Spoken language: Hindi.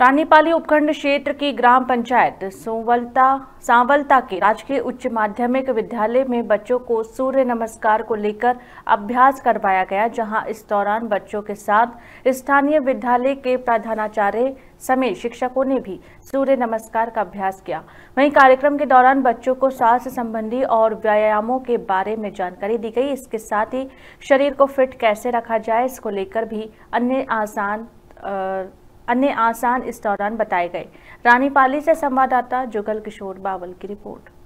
रानीपाली उपखंड क्षेत्र की ग्राम पंचायत सोवलता सांवलता के राजकीय उच्च माध्यमिक विद्यालय में बच्चों को सूर्य नमस्कार को लेकर अभ्यास करवाया गया जहां इस दौरान बच्चों के साथ स्थानीय विद्यालय के प्रधानाचार्य समेत शिक्षकों ने भी सूर्य नमस्कार का अभ्यास किया वहीं कार्यक्रम के दौरान बच्चों को स्वास्थ्य संबंधी और व्यायामों के बारे में जानकारी दी गई इसके साथ ही शरीर को फिट कैसे रखा जाए इसको लेकर भी अन्य आसान आ, अन्य आसान इस दौरान बताए गए रानीपाली से संवाददाता जुगल किशोर बावल की रिपोर्ट